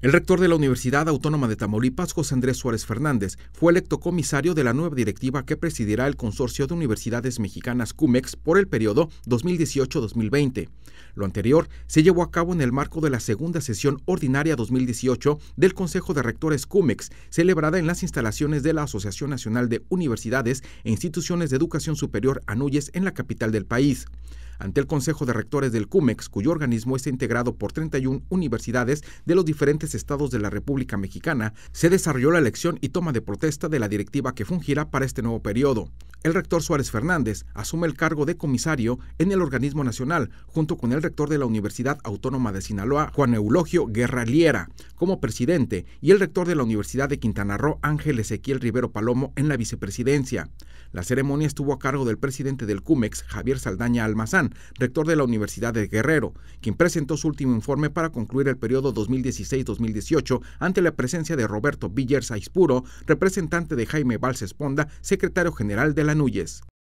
El rector de la Universidad Autónoma de Tamaulipas, José Andrés Suárez Fernández, fue electo comisario de la nueva directiva que presidirá el Consorcio de Universidades Mexicanas CUMEX por el periodo 2018-2020. Lo anterior se llevó a cabo en el marco de la segunda sesión ordinaria 2018 del Consejo de Rectores CUMEX, celebrada en las instalaciones de la Asociación Nacional de Universidades e Instituciones de Educación Superior ANUYES en la capital del país ante el Consejo de Rectores del CUMEX, cuyo organismo está integrado por 31 universidades de los diferentes estados de la República Mexicana, se desarrolló la elección y toma de protesta de la directiva que fungirá para este nuevo periodo. El rector Suárez Fernández asume el cargo de comisario en el organismo nacional, junto con el rector de la Universidad Autónoma de Sinaloa, Juan Eulogio Guerra Liera, como presidente, y el rector de la Universidad de Quintana Roo, Ángel Ezequiel Rivero Palomo, en la vicepresidencia. La ceremonia estuvo a cargo del presidente del CUMEX, Javier Saldaña Almazán, rector de la Universidad de Guerrero, quien presentó su último informe para concluir el periodo 2016-2018 ante la presencia de Roberto Villers Aispuro, representante de Jaime Valls Esponda, secretario general de la